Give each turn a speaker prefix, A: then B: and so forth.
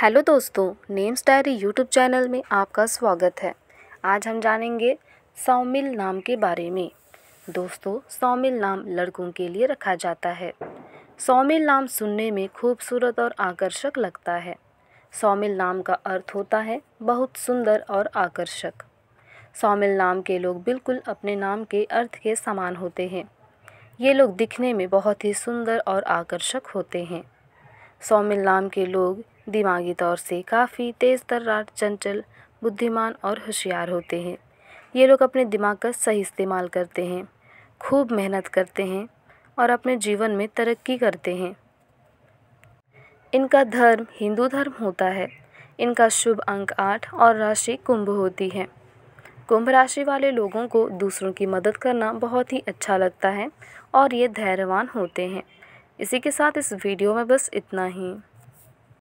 A: hello दोस्तों names diary YouTube channel में आपका स्वागत है आज हम जानेंगे सौमिल नाम के बारे में दोस्तों सौमिल नाम लड़कों के लिए रखा जाता है सौमिल नाम सुनने में खूबसूरत और आकर्षक लगता है सौमिल नाम का अर्थ होता है बहुत सुंदर और आकर्षक सौमिल नाम के लोग बिल्कुल अपने नाम के अर्थ के समान होते हैं ये लोग दिखने में बहुत ही सुंदर और आकर्षक होते हैं सौमिल नाम के लोग दिमागी तौर से काफ़ी तेज़ तर्रार चंचल बुद्धिमान और होशियार होते हैं ये लोग अपने दिमाग का सही इस्तेमाल करते हैं खूब मेहनत करते हैं और अपने जीवन में तरक्की करते हैं इनका धर्म हिंदू धर्म होता है इनका शुभ अंक आठ और राशि कुंभ होती है कुंभ राशि वाले लोगों को दूसरों की मदद करना बहुत ही अच्छा लगता है और ये धैर्यवान होते हैं इसी के साथ इस वीडियो में बस इतना ही